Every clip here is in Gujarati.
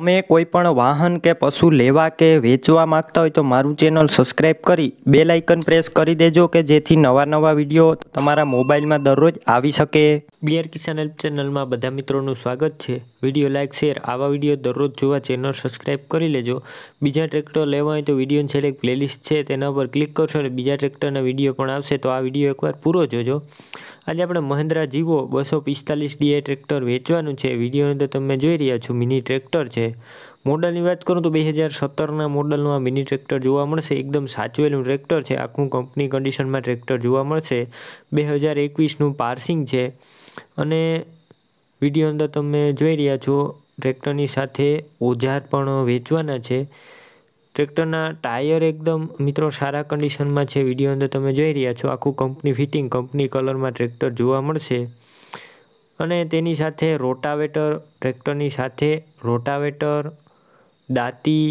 તમે કોઈ પણ વાહન કે પશુ લેવા કે વેચવા માંગતા હોય તો મારું ચેનલ સબસ્ક્રાઈબ કરી બે લાઇકન પ્રેસ કરી દેજો કે જેથી નવા નવા વિડીયો તમારા મોબાઈલમાં દરરોજ આવી શકે બીઆર કિસાન હેલ્પ ચેનલમાં બધા મિત્રોનું સ્વાગત છે વિડીયો લાઇક શેર આવા વિડીયો દરરોજ જોવા ચેનલ સબસ્ક્રાઈબ કરી લેજો બીજા ટ્રેક્ટર લેવા હોય તો વિડીયોની છેલ્લે પ્લેલિસ્ટ છે તેના પર ક્લિક કરશો અને બીજા ટ્રેક્ટરના વિડીયો પણ આવશે તો આ વિડીયો એકવાર પૂરો જોજો આજે આપણે મહિન્દ્રા જીવો બસો પિસ્તાલીસ ડીએ ટ્રેક્ટર વેચવાનું છે વિડીયોની અંદર તમે જોઈ રહ્યા છો મિની ટ્રેક્ટર છે મોડલની વાત કરું તો બે હજાર સત્તરના મોડલનું આ મિની ટ્રેક્ટર જોવા મળશે એકદમ સાચવેલું ટ્રેક્ટર છે આખું કંપની કન્ડિશનમાં ટ્રેક્ટર જોવા મળશે બે હજાર એકવીસનું પાર્સિંગ છે અને વિડીયો અંદર તમે જોઈ રહ્યા છો ટ્રેક્ટરની સાથે ઓજાર પણ વેચવાના છે ટ્રેક્ટરના ટાયર એકદમ મિત્રો સારા કન્ડિશનમાં છે વિડીયો અંદર તમે જોઈ રહ્યા છો આખું કંપની ફિટિંગ કંપની કલરમાં ટ્રેક્ટર જોવા મળશે અને તેની સાથે રોટાવેટર ટ્રેક્ટરની સાથે રોટાવેટર દાંતી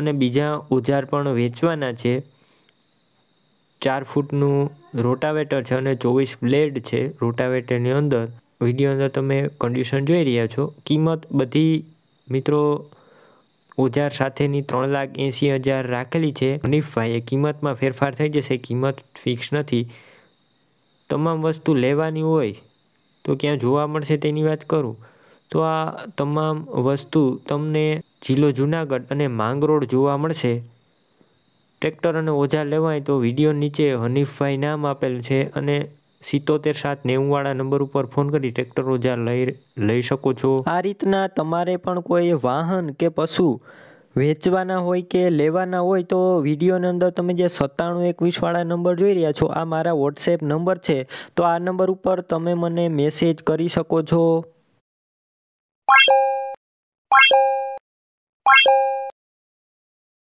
અને બીજા ઓજાર પણ વેચવાના છે ચાર ફૂટનું રોટાવેટર છે અને ચોવીસ બ્લેડ છે રોટાવેટરની અંદર વિડીયો અંદર તમે કન્ડિશન જોઈ રહ્યા છો કિંમત બધી મિત્રો ઓજાર સાથેની ત્રણ લાખ એંસી હજાર રાખેલી છે હનીફભાઈએ કિંમતમાં ફેરફાર થઈ જશે કિંમત ફિક્સ નથી તમામ વસ્તુ લેવાની હોય તો ક્યાં જોવા મળશે તેની વાત કરું તો આ તમામ વસ્તુ તમને જિલ્લો જુનાગઢ અને માંગરોળ જોવા મળશે ટ્રેક્ટર અને ઓજાર લેવાય તો વિડીયો નીચે હનીફભાઈ નામ આપેલું છે અને સિત્તોતેર સાત નેવુંવાળા નંબર ઉપર ફોન કરી ટ્રેક્ટર ઓજા લઈ લઈ શકો છો આ રીતના તમારે પણ કોઈ વાહન કે પશુ વેચવાના હોય કે લેવાના હોય તો વિડીયોની અંદર તમે જે સત્તાણું એકવીસવાળા નંબર જોઈ રહ્યા છો આ મારા વોટ્સએપ નંબર છે તો આ નંબર ઉપર તમે મને મેસેજ કરી શકો છો